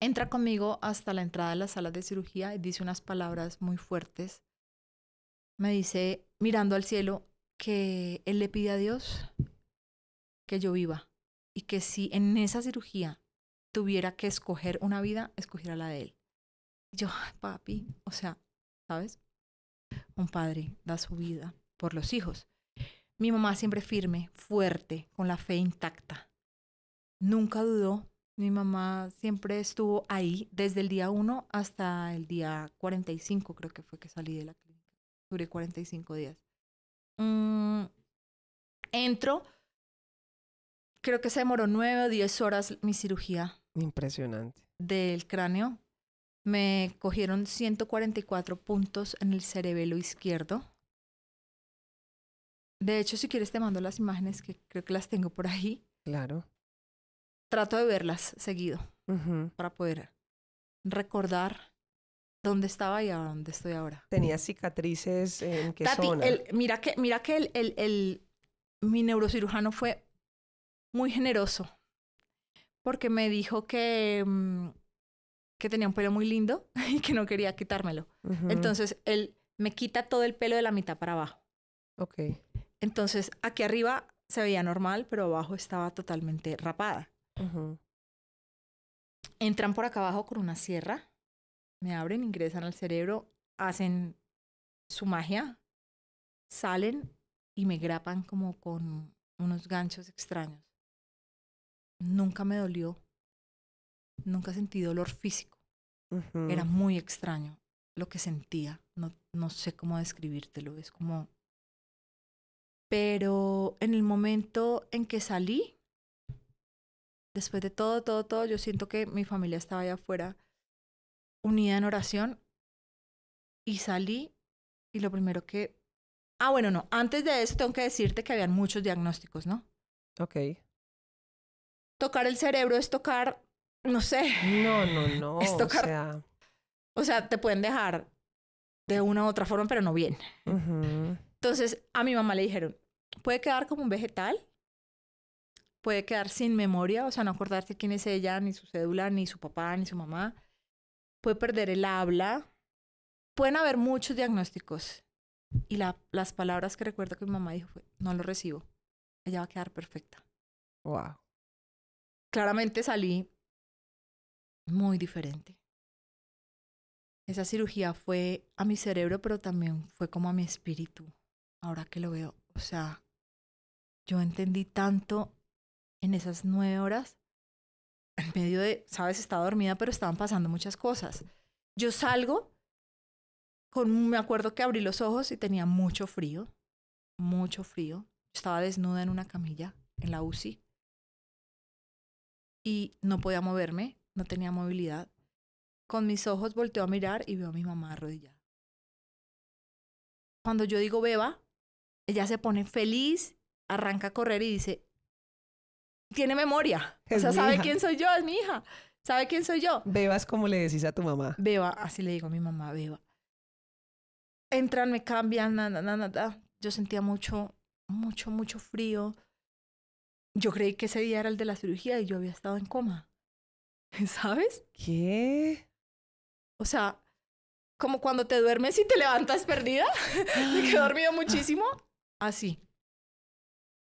entra conmigo hasta la entrada de la sala de cirugía y dice unas palabras muy fuertes. Me dice, mirando al cielo, que él le pide a Dios que yo viva y que si en esa cirugía tuviera que escoger una vida, escogiera la de él. Yo, papi, o sea, ¿sabes? Un padre da su vida por los hijos. Mi mamá siempre firme, fuerte, con la fe intacta. Nunca dudó. Mi mamá siempre estuvo ahí desde el día 1 hasta el día 45, creo que fue que salí de la clínica. Duré 45 días. Mm, entro creo que se demoró nueve o diez horas mi cirugía. Impresionante. Del cráneo. Me cogieron 144 puntos en el cerebelo izquierdo. De hecho, si quieres te mando las imágenes que creo que las tengo por ahí. Claro. Trato de verlas seguido para poder recordar dónde estaba y a dónde estoy ahora. Tenía cicatrices en qué zona? mira que, mira que el, mi neurocirujano fue muy generoso, porque me dijo que, mm, que tenía un pelo muy lindo [laughs] y que no quería quitármelo. Entonces, él me quita todo el pelo de la mitad para abajo. Ok. Entonces, aquí arriba se veía normal, pero abajo estaba totalmente rapada. Entran por acá abajo con una sierra, me abren, ingresan al cerebro, hacen su magia, salen y me grapan como con unos ganchos extraños nunca me dolió, nunca sentí dolor físico. Era muy extraño lo que sentía, no, no sé cómo describírtelo, es como... Pero en el momento en que salí, después de todo, todo, todo, yo siento que mi familia estaba allá afuera unida en oración y salí y lo primero que... Ah, bueno, no, antes de eso tengo que decirte que habían muchos diagnósticos, ¿no? Ok tocar el cerebro es tocar, no sé. No, no, no. [laughs] Es tocar. O sea, te pueden dejar de una u otra forma, pero no bien. Entonces, a mi mamá le dijeron, puede quedar como un vegetal, puede quedar sin memoria, o sea, no acordarte quién es ella, ni su cédula, ni su papá, ni su mamá. Puede perder el habla. Pueden haber muchos diagnósticos. Y las palabras que recuerdo que mi mamá dijo fue, no lo recibo. Ella va a quedar perfecta. Wow claramente salí muy diferente. Esa cirugía fue a mi cerebro, pero también fue como a mi espíritu, ahora que lo veo. O sea, yo entendí tanto en esas nueve horas, en medio de, sabes, estaba dormida, pero estaban pasando muchas cosas. Yo salgo, con, me acuerdo que abrí los ojos y tenía mucho frío, mucho frío. Estaba desnuda en una camilla, en la UCI y no podía moverme, no tenía movilidad. Con mis ojos volteo a mirar y veo a mi mamá arrodillada. Cuando yo digo beba, ella se pone feliz, arranca a correr y dice, tiene memoria, o sea, sabe quién soy yo, es mi hija, sabe quién soy yo. Beba es como le decís a tu mamá. Beba, así le digo a mi mamá, beba. Entran, me cambian, nada, nada, nada. Yo sentía mucho, mucho, mucho frío. Yo creí que ese día era el de la cirugía y yo había estado en coma. [laughs] ¿Sabes? ¿Qué? O sea, como cuando te duermes y te levantas perdida, me [laughs] quedé [gasps] dormido muchísimo, así.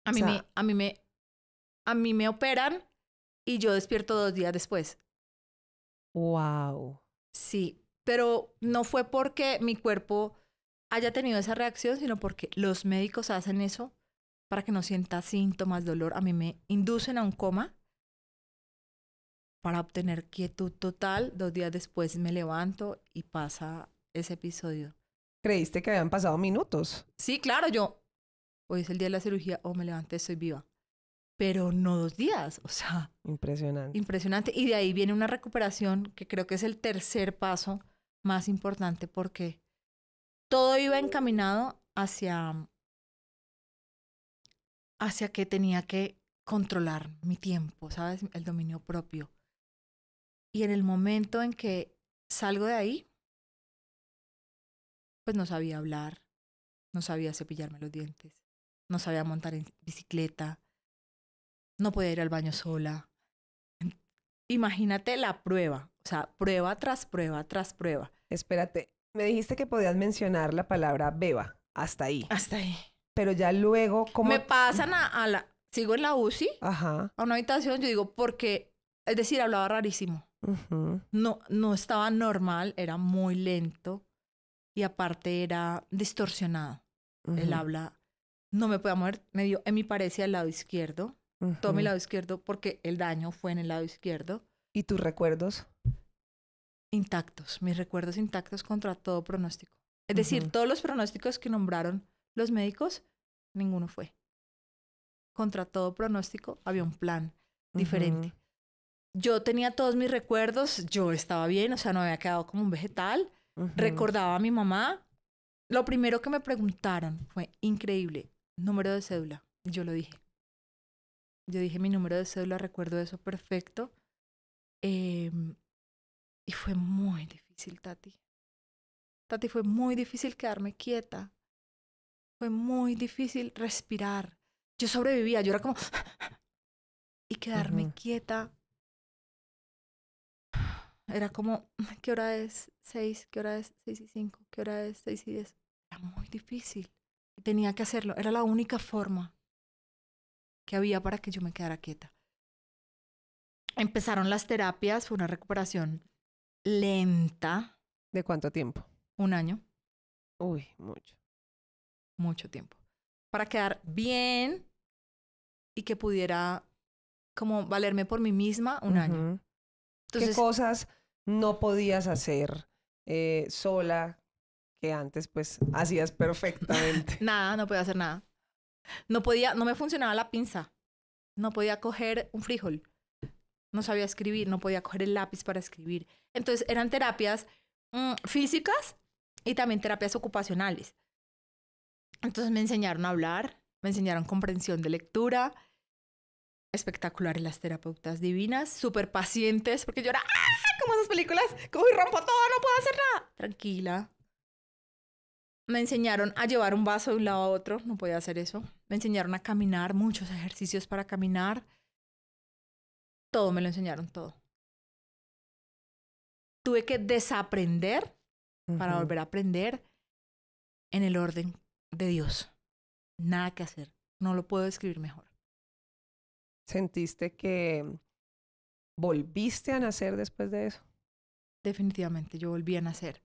A mí, me, a, me, a mí me operan y yo despierto dos días después. Wow. Sí, pero no fue porque mi cuerpo haya tenido esa reacción, sino porque los médicos hacen eso para que no sienta síntomas, dolor. A mí me inducen a un coma para obtener quietud total. Dos días después me levanto y pasa ese episodio. ¿Creíste que habían pasado minutos? Sí, claro, yo hoy es el día de la cirugía, o me levanté, estoy viva. Pero no dos días, o sea. Impresionante. Impresionante. Y de ahí viene una recuperación que creo que es el tercer paso más importante porque todo iba encaminado hacia hacia que tenía que controlar mi tiempo, ¿sabes? El dominio propio. Y en el momento en que salgo de ahí, pues no sabía hablar, no sabía cepillarme los dientes, no sabía montar en bicicleta, no podía ir al baño sola. Imagínate la prueba, o sea, prueba tras prueba tras prueba. Espérate, me dijiste que podías mencionar la palabra beba, hasta ahí. Hasta ahí pero ya luego como... Me pasan a, la... Sigo en la UCI, Ajá. a una habitación, yo digo, porque, es decir, hablaba rarísimo. no, no estaba normal, era muy lento y aparte era distorsionado. Él habla, no me podía mover, me dio en mi parecía el lado izquierdo, todo mi lado izquierdo porque el daño fue en el lado izquierdo. ¿Y tus recuerdos? Intactos, mis recuerdos intactos contra todo pronóstico. Es decir, todos los pronósticos que nombraron los médicos, ninguno fue. Contra todo pronóstico, había un plan diferente. Yo tenía todos mis recuerdos, yo estaba bien, o sea, no había quedado como un vegetal. Recordaba a mi mamá. Lo primero que me preguntaron fue increíble, número de cédula. Yo lo dije. Yo dije mi número de cédula, recuerdo eso perfecto. Em, y fue muy difícil, Tati. Tati, fue muy difícil quedarme quieta fue muy difícil respirar. Yo sobrevivía, yo era como... [gasps] y quedarme quieta. Era como, ¿qué hora es? Seis, ¿qué hora es? Seis y cinco, ¿qué hora es? Seis y diez. Era muy difícil. Tenía que hacerlo. Era la única forma que había para que yo me quedara quieta. Empezaron las terapias, fue una recuperación lenta. ¿De cuánto tiempo? Un año. Uy, mucho mucho tiempo. Para quedar bien y que pudiera como valerme por mí misma un año. ¿Qué cosas no podías hacer eh, sola que antes pues hacías perfectamente? [laughs] nada, no podía hacer nada. No podía, no me funcionaba la pinza. No podía coger un frijol. No sabía escribir, no podía coger el lápiz para escribir. Entonces eran terapias mm, físicas y también terapias ocupacionales. Entonces me enseñaron a hablar, me enseñaron comprensión de lectura, espectacular las terapeutas divinas, súper pacientes, porque yo era, ¡ah! Como esas películas, como y rompo todo, no puedo hacer nada. Tranquila. Me enseñaron a llevar un vaso de un lado a otro, no podía hacer eso. Me enseñaron a caminar, muchos ejercicios para caminar. Todo me lo enseñaron, todo. Tuve que desaprender para volver a aprender en el orden de Dios. Nada que hacer. No lo puedo describir mejor. ¿Sentiste que mm, volviste a nacer después de eso? Definitivamente, yo volví a nacer.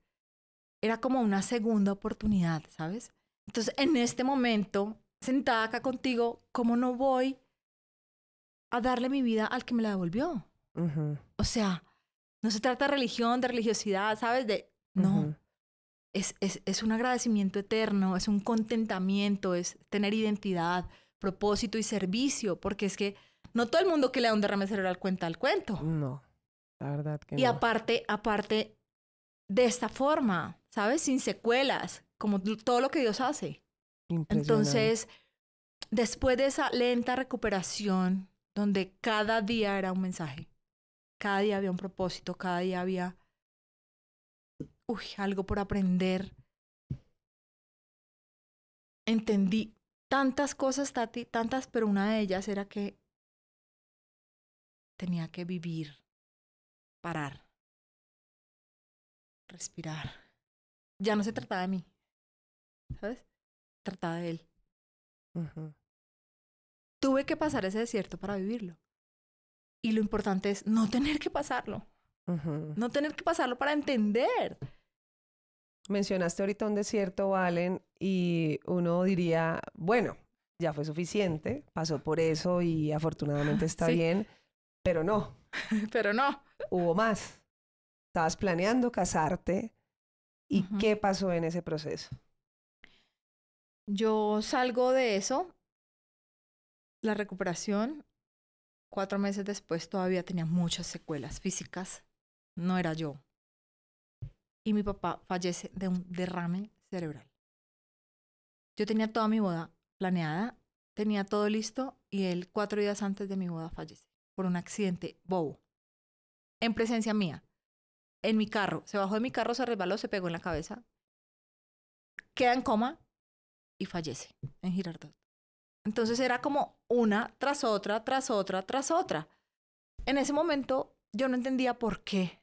Era como una segunda oportunidad, ¿sabes? Entonces, en este momento, sentada acá contigo, ¿cómo no voy a darle mi vida al que me la devolvió? O sea, no se trata de religión, de religiosidad, ¿sabes? De, no, es, un agradecimiento eterno, es un contentamiento, es tener identidad, propósito y servicio, porque es que no todo el mundo que le da un derrame cerebral cuenta el cuento. No, la verdad que no. Y aparte, aparte, de esta forma, ¿sabes? Sin secuelas, como todo lo que Dios hace. Entonces, después de esa lenta recuperación, donde cada día era un mensaje, cada día había un propósito, cada día había uy, algo por aprender. Entendí tantas cosas, Tati, tantas, pero una de ellas era que tenía que vivir, parar, respirar. Ya no se trataba de mí, ¿sabes? Trataba de él. Tuve que pasar ese desierto para vivirlo. Y lo importante es no tener que pasarlo. No tener que pasarlo para entender. Mencionaste ahorita un desierto, Valen, y uno diría, bueno, ya fue suficiente, pasó por eso y afortunadamente está bien, pero no. [laughs] pero no. Hubo más. Estabas planeando casarte y qué pasó en ese proceso. Yo salgo de eso, la recuperación, cuatro meses después todavía tenía muchas secuelas físicas, no era yo y mi papá fallece de un derrame cerebral. Yo tenía toda mi boda planeada, tenía todo listo y él cuatro días antes de mi boda fallece por un accidente bobo. En presencia mía, en mi carro, se bajó de mi carro, se resbaló, se pegó en la cabeza, queda en coma y fallece en Girardot. Entonces era como una tras otra, tras otra, tras otra. En ese momento yo no entendía por qué.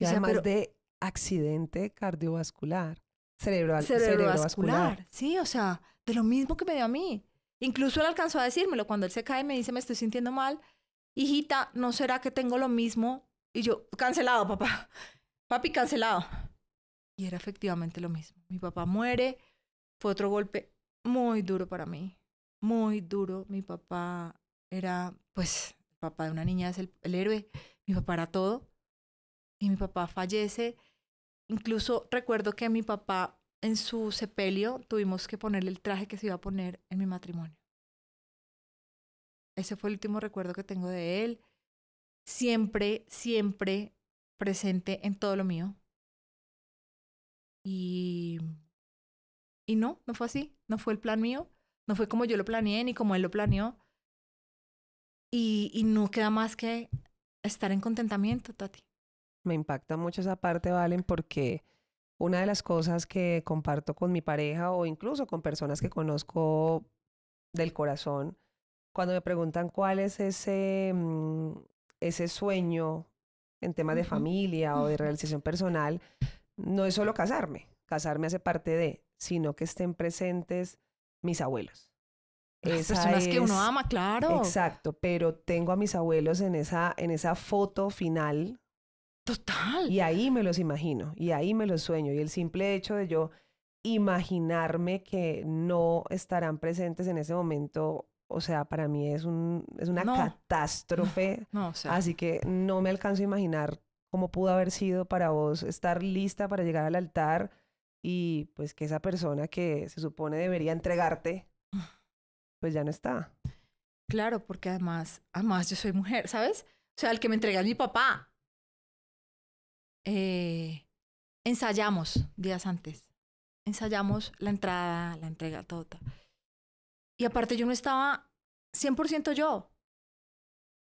Y o además de accidente cardiovascular. cerebrovascular. Sí, o sea, de lo mismo que me dio a mí. Incluso él alcanzó a decírmelo cuando él se cae y me dice, me estoy sintiendo mal. Hijita, ¿no será que tengo lo mismo? Y yo, cancelado, papá. Papi, cancelado. Y era efectivamente lo mismo. Mi papá muere. Fue otro golpe muy duro para mí. Muy duro. Mi papá era, pues, papá de una niña es el héroe. Mi papá era todo. Y mi papá fallece Incluso recuerdo que mi papá en su sepelio tuvimos que ponerle el traje que se iba a poner en mi matrimonio. Ese fue el último recuerdo que tengo de él. Siempre, siempre presente en todo lo mío. Y, y no, no fue así. No fue el plan mío. No fue como yo lo planeé ni como él lo planeó. Y, y no queda más que estar en contentamiento, Tati. Me impacta mucho esa parte, Valen, porque una de las cosas que comparto con mi pareja o incluso con personas que conozco del corazón, cuando me preguntan cuál es ese, mm, ese sueño en temas de familia o de [laughs] realización personal, no es solo casarme, casarme hace parte de, sino que estén presentes mis abuelos. Ah, las personas que uno ama, claro. Exacto, pero tengo a mis abuelos en esa, en esa foto final Total. Y ahí me los imagino, y ahí me los sueño. Y el simple hecho de yo imaginarme que no estarán presentes en ese momento, o sea, para mí es, un, una catástrofe. Así que no me alcanzo a imaginar cómo pudo haber sido para vos estar lista para llegar al altar y pues que esa persona que se supone debería entregarte, pues ya no está. Claro, porque además, además yo soy mujer, ¿sabes? O sea, el que me entrega es mi papá. Eh, ensayamos días antes. Ensayamos la entrada, la entrega, todo, Y aparte yo no estaba 100% yo.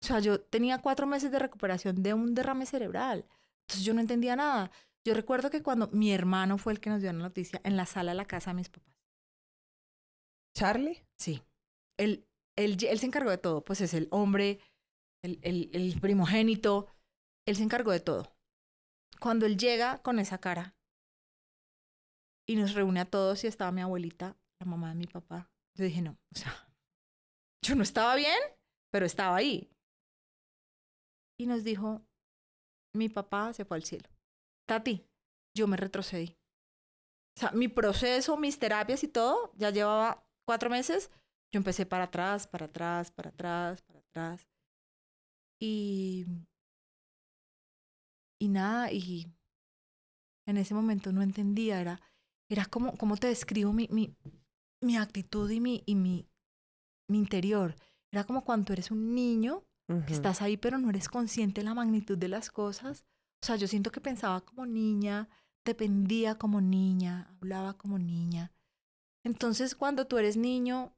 O sea, yo tenía cuatro meses de recuperación de un derrame cerebral. Entonces yo no entendía nada. Yo recuerdo que cuando mi hermano fue el que nos dio la noticia en la sala de la casa de mis papás. ¿Charlie? Sí. Él, se encargó de todo. Pues es el hombre, el primogénito. Él se encargó de todo cuando él llega con esa cara y nos reúne a todos y estaba mi abuelita, la mamá de mi papá, yo dije, no, o sea, [laughs] yo no estaba bien, pero estaba ahí. Y nos dijo, mi papá se fue al cielo. Tati, yo me retrocedí. O sea, mi proceso, mis terapias y todo, ya llevaba cuatro meses, yo empecé para atrás, para atrás, para atrás, para atrás. Y y nada, y en ese momento no entendía, era, era como, como te describo mi, mi, mi actitud y, mi, y mi, mi interior. Era como cuando eres un niño, que estás ahí pero no eres consciente de la magnitud de las cosas. O sea, yo siento que pensaba como niña, dependía como niña, hablaba como niña. Entonces, cuando tú eres niño,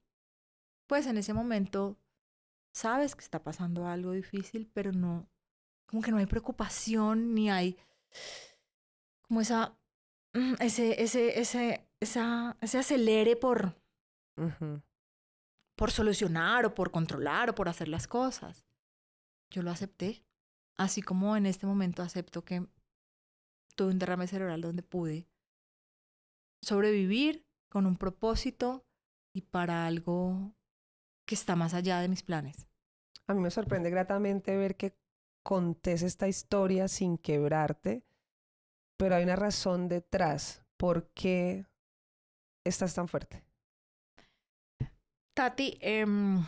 pues en ese momento sabes que está pasando algo difícil, pero no, como que no hay preocupación ni hay como esa, mm, ese, ese, ese, esa, ese acelere por, por solucionar o por controlar o por hacer las cosas. Yo lo acepté, así como en este momento acepto que tuve un derrame cerebral donde pude sobrevivir con un propósito y para algo que está más allá de mis planes. A mí me sorprende gratamente ver que contés esta historia sin quebrarte, pero hay una razón detrás. ¿Por qué estás tan fuerte? Tati, em,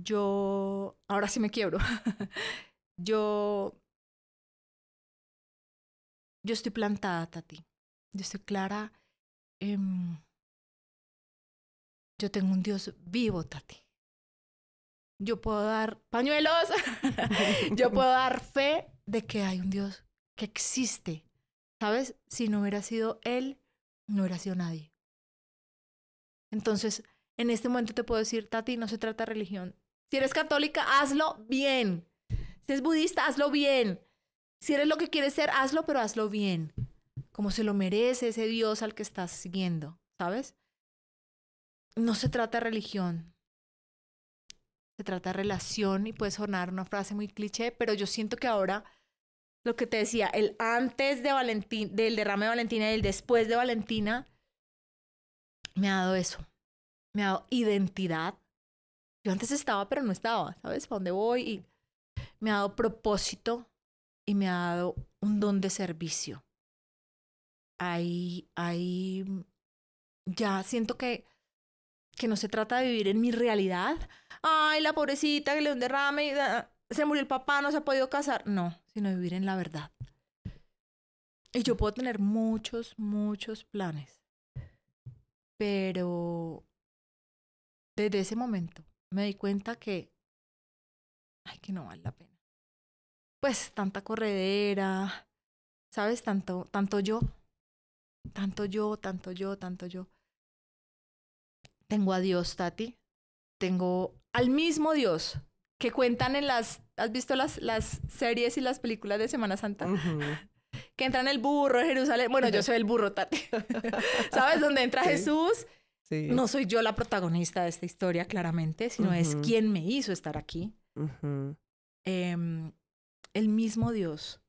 yo ahora sí me quiebro. [laughs] yo, yo estoy plantada, Tati. Yo estoy clara. Em, yo tengo un Dios vivo, Tati yo puedo dar pañuelos, [laughs] yo puedo dar fe de que hay un Dios que existe. ¿Sabes? Si no hubiera sido Él, no hubiera sido nadie. Entonces, en este momento te puedo decir, Tati, no se trata de religión. Si eres católica, hazlo bien. Si eres budista, hazlo bien. Si eres lo que quieres ser, hazlo, pero hazlo bien. Como se lo merece ese Dios al que estás siguiendo, ¿sabes? No se trata de religión, se trata de relación y puedes sonar una frase muy cliché, pero yo siento que ahora lo que te decía, el antes de Valentín, del derrame de Valentina y el después de Valentina, me ha dado eso, me ha dado identidad. Yo antes estaba, pero no estaba, ¿sabes? ¿Para dónde voy? me ha dado propósito y me ha dado un don de servicio. Ahí, ahí, ya siento que que no se trata de vivir en mi realidad. Ay, la pobrecita que le dio un derrame, ah, se murió el papá, no se ha podido casar. No, sino vivir en la verdad. Y yo puedo tener muchos, muchos planes. Pero desde ese momento me di cuenta que, ay, que no vale la pena. Pues tanta corredera, ¿sabes? Tanto, tanto yo, tanto yo, tanto yo, tanto yo tengo a Dios, Tati. Tengo al mismo Dios que cuentan en las... ¿Has visto las, las series y las películas de Semana Santa? [laughs] Que entra en el burro de Jerusalén. Bueno, yo soy el burro, Tati. [laughs] ¿Sabes? dónde entra Jesús. No soy yo la protagonista de esta historia, claramente, sino es quien me hizo estar aquí. Em, el mismo Dios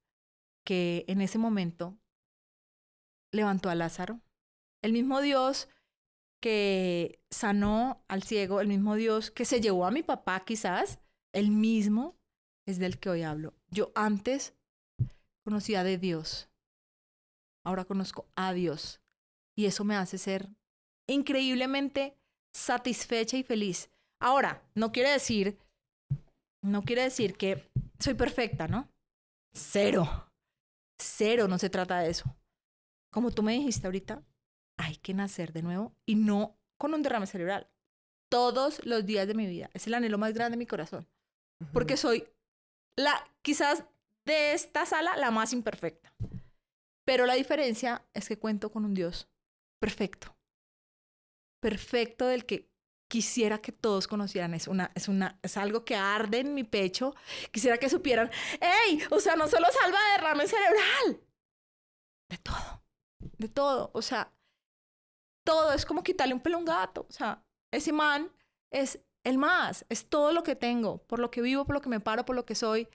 que en ese momento levantó a Lázaro. El mismo Dios que sanó al ciego, el mismo Dios que se llevó a mi papá quizás, el mismo es del que hoy hablo. Yo antes conocía de Dios, ahora conozco a Dios y eso me hace ser increíblemente satisfecha y feliz. Ahora, no quiere decir, no quiere decir que soy perfecta, ¿no? Cero, cero, no se trata de eso. Como tú me dijiste ahorita, hay que nacer de nuevo y no con un derrame cerebral. Todos los días de mi vida. Es el anhelo más grande de mi corazón. Porque soy la, quizás de esta sala, la más imperfecta. Pero la diferencia es que cuento con un Dios perfecto. Perfecto del que quisiera que todos conocieran. Es, una, es, una, es algo que arde en mi pecho. Quisiera que supieran, hey, o sea, no solo salva derrame cerebral. De todo. De todo. O sea, todo, es como quitarle un pelo a un gato. O sea, ese man es el más, es todo lo que tengo, por lo que vivo, por lo que me paro, por lo que soy.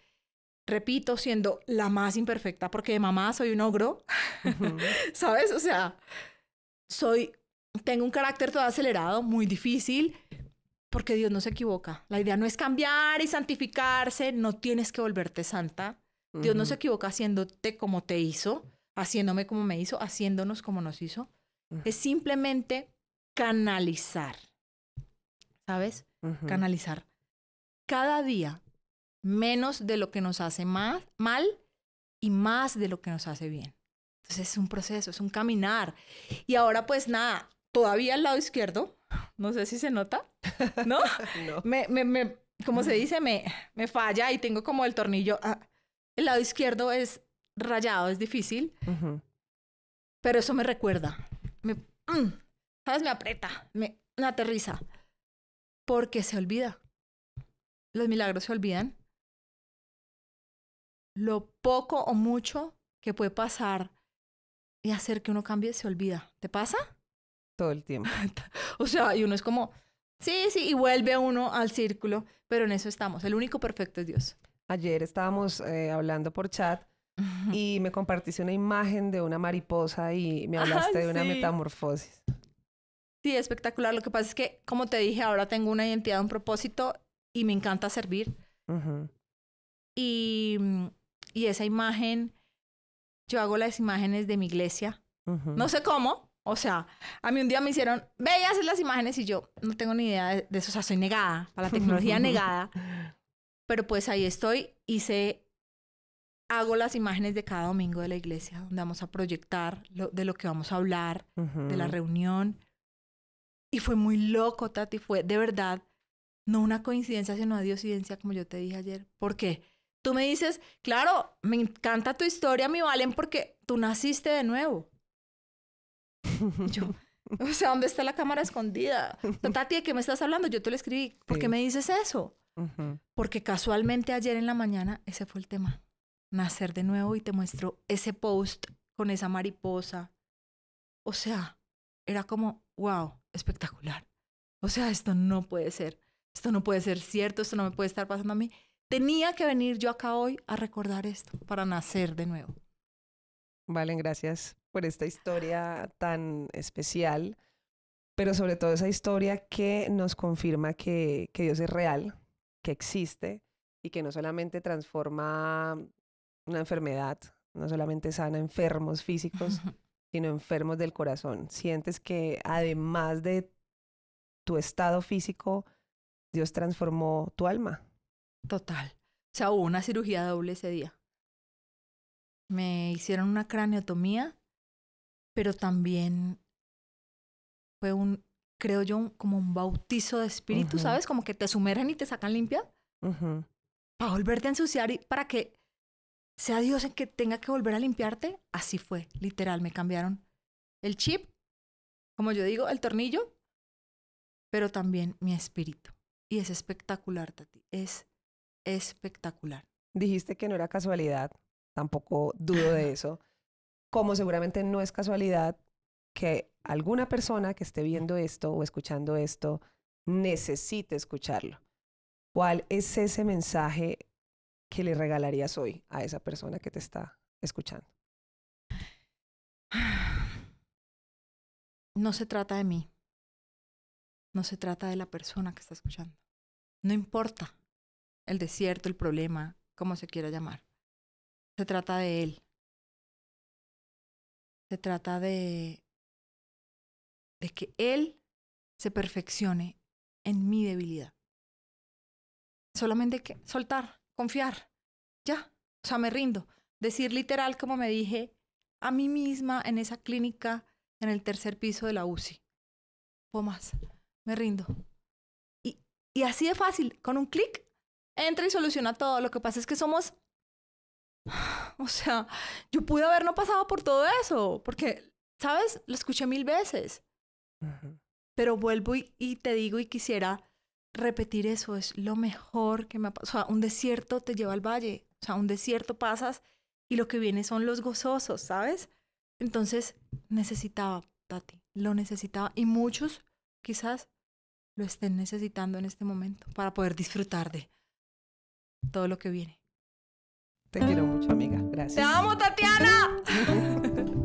Repito, siendo la más imperfecta, porque de mamá soy un ogro, [laughs] ¿sabes? O sea, soy, tengo un carácter todo acelerado, muy difícil, porque Dios no se equivoca. La idea no es cambiar y santificarse, no tienes que volverte santa. Dios no se equivoca haciéndote como te hizo, haciéndome como me hizo, haciéndonos como nos hizo es simplemente canalizar. ¿Sabes? Canalizar. Cada día menos de lo que nos hace más, mal y más de lo que nos hace bien. Entonces es un proceso, es un caminar. Y ahora pues nada, todavía al lado izquierdo, no sé si se nota, [laughs] ¿no? Me, me, como se dice, me, me falla y tengo como el tornillo. Ah, el lado izquierdo es rayado, es difícil, pero eso me recuerda me, mm, ¿sabes? Me aprieta, me, aterriza. Porque se olvida. Los milagros se olvidan. Lo poco o mucho que puede pasar y hacer que uno cambie se olvida. ¿Te pasa? Todo el tiempo. [laughs] o sea, y uno es como, sí, sí, y vuelve uno al círculo, pero en eso estamos. El único perfecto es Dios. Ayer estábamos eh, hablando por chat y me compartiste una imagen de una mariposa y me ah, hablaste de una metamorfosis. Sí, espectacular. Lo que pasa es que, como te dije, ahora tengo una identidad, un propósito y me encanta servir. y, mm, y, esa imagen, yo hago las imágenes de mi iglesia. No sé cómo. O sea, a mí un día me hicieron, ve las imágenes y yo no tengo ni idea de, eso. O sea, soy negada, para la tecnología [laughs] negada. Pero pues ahí estoy, hice hago las imágenes de cada domingo de la iglesia, donde vamos a proyectar de lo que vamos a hablar, de la reunión. Y fue muy loco, Tati, fue de verdad, no una coincidencia, sino una diosidencia, como yo te dije ayer. ¿Por qué? Tú me dices, claro, me encanta tu historia, mi Valen, porque tú naciste de nuevo. yo, [laughs] o sea, ¿dónde está la cámara escondida? Tati, ¿de qué me estás hablando? Yo te lo escribí. ¿Por qué me dices eso? Porque casualmente ayer en la mañana ese fue el tema nacer de nuevo y te muestro ese post con esa mariposa. O sea, era como, wow, espectacular. O sea, esto no puede ser, esto no puede ser cierto, esto no me puede estar pasando a mí. Tenía que venir yo acá hoy a recordar esto para nacer de nuevo. Valen, gracias por esta historia tan especial, pero sobre todo esa historia que nos confirma que, que Dios es real, que existe y que no solamente transforma una enfermedad, no solamente sana enfermos físicos, [laughs] sino enfermos del corazón. Sientes que además de tu estado físico, Dios transformó tu alma. Total. O sea, hubo una cirugía doble ese día. Me hicieron una craneotomía, pero también fue un, creo yo, como un bautizo de espíritu, ¿sabes? Como que te sumergen y te sacan limpia. Para volverte a ensuciar y para que sea Dios en que tenga que volver a limpiarte, así fue, literal, me cambiaron el chip, como yo digo, el tornillo, pero también mi espíritu. Y es espectacular, Tati, es espectacular. Dijiste que no era casualidad, tampoco dudo de [laughs] eso, como seguramente no es casualidad que alguna persona que esté viendo esto o escuchando esto necesite escucharlo. ¿Cuál es ese mensaje ¿Qué le regalarías hoy a esa persona que te está escuchando? [sighs] No se trata de mí. No se trata de la persona que está escuchando. No importa el desierto, el problema, como se quiera llamar. Se trata de él. Se trata de, de que él se perfeccione en mi debilidad. Solamente que soltar, confiar, ya, o sea, me rindo. Decir literal como me dije a mí misma en esa clínica en el tercer piso de la UCI. o más, me rindo. Y, y así de fácil, con un clic, entra y soluciona todo. Lo que pasa es que somos... [sighs] O sea, yo pude haber no pasado por todo eso, porque, ¿sabes? Lo escuché mil veces. Pero vuelvo y te digo y quisiera repetir eso es lo mejor que me ha pasado. O sea, un desierto te lleva al valle. O sea, un desierto pasas y lo que viene son los gozosos, ¿sabes? Entonces necesitaba, Tati, lo necesitaba. Y muchos quizás lo estén necesitando en este momento para poder disfrutar de todo lo que viene. Te quiero mucho, amiga. Gracias. ¡Te amo, Tatiana!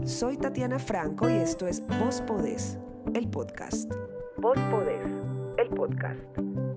Soy Tatiana Franco y esto es Vos Podés, el podcast. Vos Podés el podcast.